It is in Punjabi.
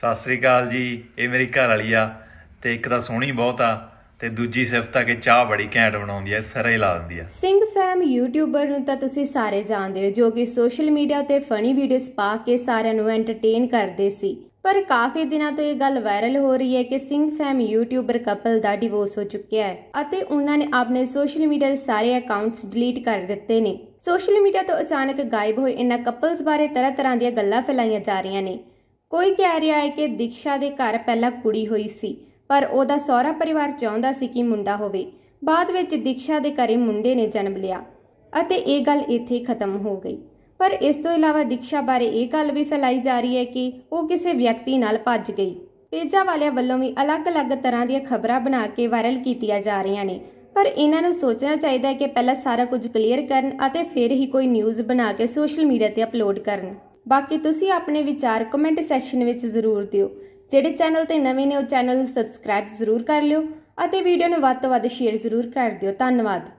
ਸਤਿ ਸ੍ਰੀ ਅਕਾਲ ਜੀ ਇਹ ਮੇਰੀ ਘਰ ਵਾਲੀ ਆ ਤੇ ਇੱਕ ਤਾਂ ਸੋਹਣੀ ਬਹੁਤ ਆ ਤੇ ਦੂਜੀ ਸਿਫਤ ਆ ਕਿ ਚਾਹ ਬੜੀ ਘੈਂਟ ਬਣਾਉਂਦੀ ਐ ਹੀ ਲਾ ਦਿੰਦੀ ਐ ਸਿੰਘ ਫੈਮ ਯੂਟਿਊਬਰ ਨੂੰ ਤਾਂ ਤੁਸੀਂ ਸਾਰੇ ਜਾਣਦੇ ਹੋ ਜੋ ਕਿ ਸੋਸ਼ਲ ਮੀਡੀਆ ਤੇ ਫਨੀ ਵੀਡੀਓਜ਼ ਪਾ ਕੇ ਸਾਰਿਆਂ ਨੂੰ ਐਂਟਰਟੇਨ ਕਰਦੇ ਸੀ ਪਰ ਕਾਫੀ ਦਿਨਾਂ ਤੋਂ ਇਹ ਗੱਲ ਵਾਇਰਲ ਹੋ ਰਹੀ ਹੈ ਕਿ ਸਿੰਘ ਫੈਮ ਯੂਟਿਊਬਰ ਕਪਲ ਦਾ ਡਿਵੋਰਸ ਹੋ ਚੁੱਕਿਆ ਹੈ ਅਤੇ ਉਹਨਾਂ ਨੇ ਆਪਣੇ ਸੋਸ਼ਲ ਮੀਡੀਆ ਦੇ ਸਾਰੇ ਅਕਾਊਂਟਸ ਡਿਲੀਟ ਕਰ ਦਿੱਤੇ ਨੇ ਸੋਸ਼ਲ ਮੀਡੀਆ ਤੋਂ ਅਚਾਨਕ ਗਾਇਬ ਹੋਏ ਇਹਨਾਂ ਕਪਲਸ ਬਾਰੇ ਤਰ੍ਹਾਂ ਤਰ੍ਹਾਂ ਦੀਆਂ ਗੱਲਾਂ ਫੈਲਾਈਆਂ ਜਾ ਰਹੀਆਂ ਨੇ ਕੋਈ ਕਹਿ ਰਿਹਾ ਹੈ ਕਿ ਦਿਕਸ਼ਾ ਦੇ ਘਰ ਪਹਿਲਾਂ ਕੁੜੀ ਹੋਈ ਸੀ ਪਰ ਉਹਦਾ ਸਹੁਰਾ ਪਰਿਵਾਰ ਚਾਹੁੰਦਾ ਸੀ ਕਿ ਮੁੰਡਾ ਹੋਵੇ ਬਾਅਦ ਵਿੱਚ ਦਿਕਸ਼ਾ ਦੇ ਘਰੇ ਮੁੰਡੇ ਨੇ ਜਨਮ ਲਿਆ ਅਤੇ ਇਹ ਗੱਲ ਇੱਥੇ ਖਤਮ ਹੋ ਗਈ ਪਰ ਇਸ ਤੋਂ ਇਲਾਵਾ ਦਿਕਸ਼ਾ ਬਾਰੇ ਇਹ ਗੱਲ ਵੀ ਫੈਲਾਈ ਜਾ ਰਹੀ ਹੈ ਕਿ ਉਹ ਕਿਸੇ ਵਿਅਕਤੀ ਨਾਲ ਭੱਜ ਗਈ ਪੇਜਾ ਵਾਲਿਆਂ ਵੱਲੋਂ ਵੀ ਅਲੱਗ-ਅਲੱਗ ਤਰ੍ਹਾਂ ਦੀਆਂ ਖਬਰਾਂ ਬਣਾ ਕੇ ਵਾਇਰਲ ਕੀਤੀਆਂ ਜਾ ਰਹੀਆਂ ਨੇ ਪਰ ਇਹਨਾਂ ਨੂੰ ਸੋਚਣਾ ਚਾਹੀਦਾ ਹੈ ਕਿ ਪਹਿਲਾਂ ਸਾਰਾ ਕੁਝ ਕਲੀਅਰ ਕਰਨ ਅਤੇ ਫਿਰ ਹੀ ਕੋਈ ਨਿਊਜ਼ ਬਣਾ ਕੇ ਸੋਸ਼ਲ ਮੀਡੀਆ ਤੇ ਅਪਲੋਡ ਕਰਨ ਬਾਕੀ ਤੁਸੀਂ ਆਪਣੇ ਵਿਚਾਰ ਕਮੈਂਟ ਸੈਕਸ਼ਨ ਵਿੱਚ ਜ਼ਰੂਰ ਦਿਓ ਜਿਹੜੇ ਚੈਨਲ ਤੇ ਨਵੇਂ ਨੇ ਉਹ ਚੈਨਲ ਨੂੰ ਸਬਸਕ੍ਰਾਈਬ ਜ਼ਰੂਰ ਕਰ ਲਿਓ ਅਤੇ ਵੀਡੀਓ ਨੂੰ ਵੱਧ ਤੋਂ ਵੱਧ ਸ਼ੇਅਰ ਜ਼ਰੂਰ ਕਰ ਦਿਓ ਧੰਨਵਾਦ